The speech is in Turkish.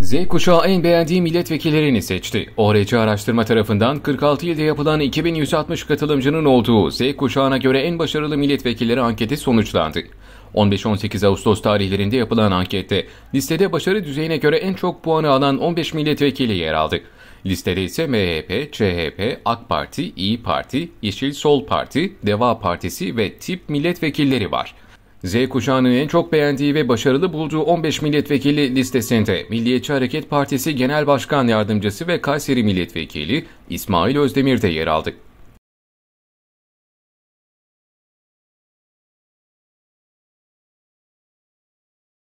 Z kuşağı en beğendiği milletvekillerini seçti. ORC araştırma tarafından 46 ilde yapılan 2160 katılımcının olduğu Z kuşağına göre en başarılı milletvekilleri anketi sonuçlandı. 15-18 Ağustos tarihlerinde yapılan ankette listede başarı düzeyine göre en çok puanı alan 15 milletvekili yer aldı. Listede ise MHP, CHP, AK Parti, İyi Parti, Yeşil Sol Parti, Deva Partisi ve Tip milletvekilleri var. Z kuşağının en çok beğendiği ve başarılı bulduğu 15 milletvekili listesinde Milliyetçi Hareket Partisi Genel Başkan Yardımcısı ve Kayseri Milletvekili İsmail Özdemir de yer aldı.